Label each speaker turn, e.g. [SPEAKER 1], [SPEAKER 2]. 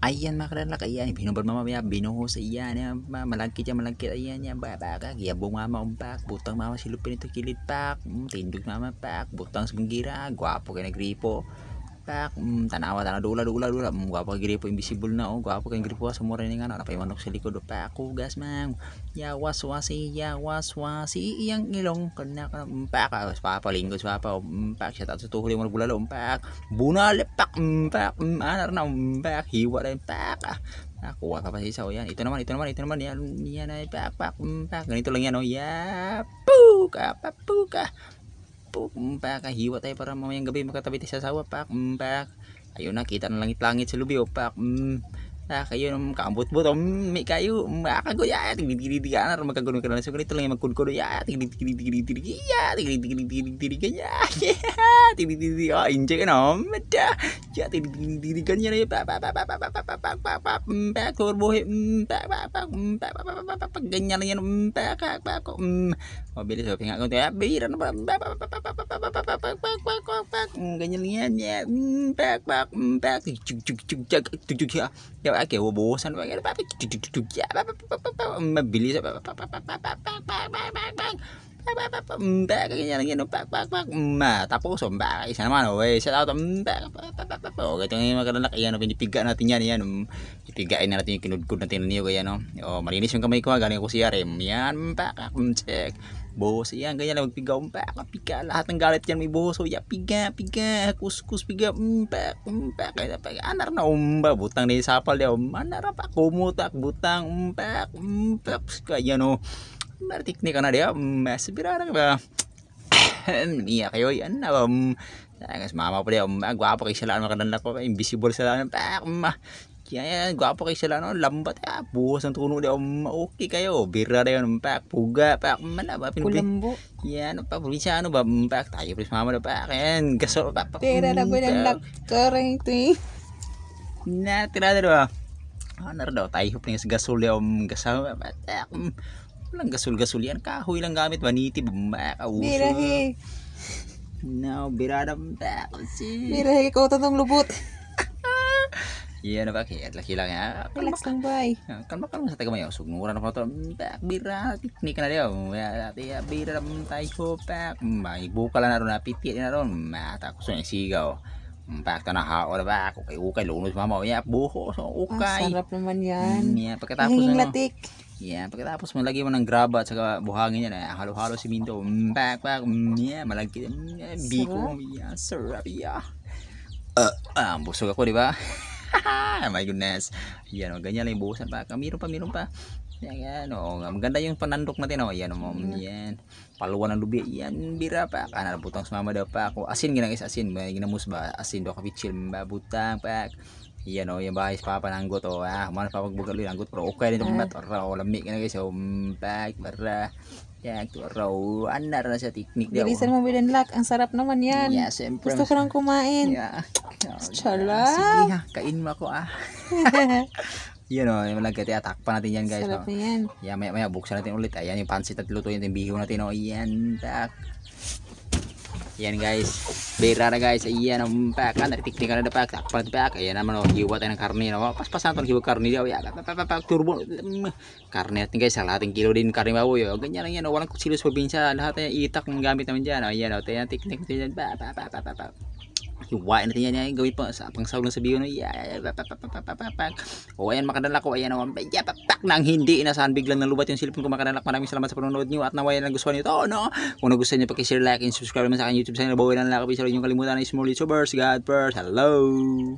[SPEAKER 1] Ayan mga kalalak, ayan, binubar mo mamaya, binuhos, ayan, ayan ma, malagkit yan, malangkit ayan, yan, babaka, giyabong mama, umpak, butang mama, silupin ito, kilid pak, hmm, tindog mama, pak, butang sumungira, gwapo ka nagripo, tak hmm, tanah tanawa tanah dula dula dula hmm, gua apa giri invisible na oh gua apa kan giri puas semua ini kan apa manok siliko do aku gas mang ya was wasi ya was wasi yang ilong kena kena empak awas ah, pa apa linggo apa apa empak saya tak tuh lima bulan lo empak buna lepak empak anak na empak hiwa dan empak ah aku apa sih sawo itu naman itu naman itu naman ya ya na empak empak ganito lang lagi ano ya puka apa ah, puka ah. po umpak hiwa tayo para mamayang gabi makatabi tayo sa asawa pak umpak ayun na kita ng langit-langit sa lubi o pak umpak hmm. ah kayo nung kambut mo to mi kayo makago ya tigri tigri tigri ana rumah kago nung kenal sugri tulang makun kodo ya tigri tigri tigri tigri ya tigri tigri tigri tigri kan ya tigri tigri oh inje kan om ya tigri tigri tigri kan ya pa pa pa pa pa pa pa pa pa pa pa keluar bohe pa pa pa pa pa pa pa pa pa ganyan yan pa pa pa pa oh beli so pengak kau tuh ya biran pa pa pa pa pa pa pa pa pa pa pa pa pa pa pa ganyan yan ya pa pa pa cuk cuk cuk cuk cuk ya kay hubusan pa ganun mabilis ganyan ganyan pak pak pak matapos mbak isa naman oy shout out mbak oh ganito ngayon mga kanak ayan pinipiga natin yan yan pipigain na natin yung kinudkod natin niyo kaya no oh marinis yung kamay ko galing ko si RM yan pak check Boso yan, ganyan lang magpiga. Paka, piga. Lahat ng galit yan may boso. Ya, piga, piga. kus, piga. Umpak, umpak. Anar na umba. Butang um, na isapal ya. Anar pa. Kumutak. Butang. Umpak, umpak. Kaya no. Martiknik na dia. Um, Mas birara ka ba? Niya kayo. Yan na. Um, mama pa dia. Um, ah, Gwapa kayo sa laan. Makanan na ko. Ah, invisible sa laan. Pak. Um, ah, yan, yan. Gwapo kayo sila, no? Lambat, ah. Buhos ang tuno daw. Um, okay kayo. Bira na yun. Pak, puga, pak. Malaba. Kulambo. Yan, pa. Probinsya, ano ba? Um, pak, tayo. Please, mama na, pak. Yan, gasol, pak. Pera na ba ng laktor eh, ito, eh? Na, Tirada na daw. Diba? Ano ah, daw, tayo pa sa gasol daw. Um, gasol, pak. Walang gasol-gasol yan. Kahoy lang gamit. Maniti, bumak. Ah, Birahe. No, birada, pak. Oh, Birahe, ko tatong lubot. Iya nak ba kaya at laki Kan ha. Relax bay. Kalma kalma sa taga mayo. Sug mura na pa to. Bira piknik na daw. Ya ati bira na tayo pa. May buka lang na ron ni na ron. Mata ko sa sigaw. Pak tanah hao na ba? Ako kay ukay lunos ah, mama. Hmm, ya buho so ukay. Ang sarap naman yan. Mm, yeah, pagkatapos ng latik. Yeah, pagkatapos mo lagyan mo ng grabat at saka buhangin yan, eh. halo si Minto. Pak pak. back, mm, yeah, malagkit. Mm, yeah, biko, ah, busog ako, di ba? My goodness. Ayan, o, oh, ganyan lang yung buhusan pa. Mayroon pa, mayroon pa. Ayan, o. Oh, Maganda yung panandok natin, o. Oh. yan o, mom. Ayan. Paluwa ng lubi. yan bira pa. Kanan putang sumama daw pa. Ako, asin ginagis, asin. May ginamus ba? Asin do daw, kapichil. Mabutang pa. yan o. Yung bahay pa papa ng anggot, o. Ah, kumana pa pagbugal yung anggot. Pero okay din yung ah. mat. Ora, o. Lamig na, guys. O, back, bara. Yan, raw. Anar na sa teknik daw. Bilisan mo, Bilenlak. Ang sarap naman yan. Yeah, siyempre. Gusto ko lang kumain. Yeah. Chala. Sige ha, kain mo ako ah. yun o, oh, atak pa natin yan guys. Sarap no? yan. Yeah, maya maya buksan natin ulit. Ayan ah. yung pansit at lutuin natin. Biho natin o. Oh. Ayan, tak. Ayan guys. Bira na guys. Ayan ang pack. dari tiktik na pack. Sakpa na pack. Ayan naman o. Oh. tayo ng karne. Pas-pas natin giwat karne daw. Ya. turbo. Mm. Karne natin guys. Salah ng kilo din karne mabu. Oh. Ganyan lang yan. Oh. Walang kusilos pabinsa. Lahat yan itak ng gamit naman dyan. Ayan o. Tayo tiktik. Tiktik. Pa pa pa pa pa. Iwain natin yan. yan. Gawin pa sa pang sawlang sa biyon. O ayan makadala ko. Ayan naman. Oh, papak nang hindi. Inasahan biglang nalubat yung cellphone ko makadala. Maraming salamat sa panonood nyo. At nawayan ang gusto nyo ito. No? Kung nagustuhan nyo pakishare, like, and subscribe naman sa akin YouTube channel. Bawain na lang ako. Yung kalimutan ng small YouTubers. God first. Hello!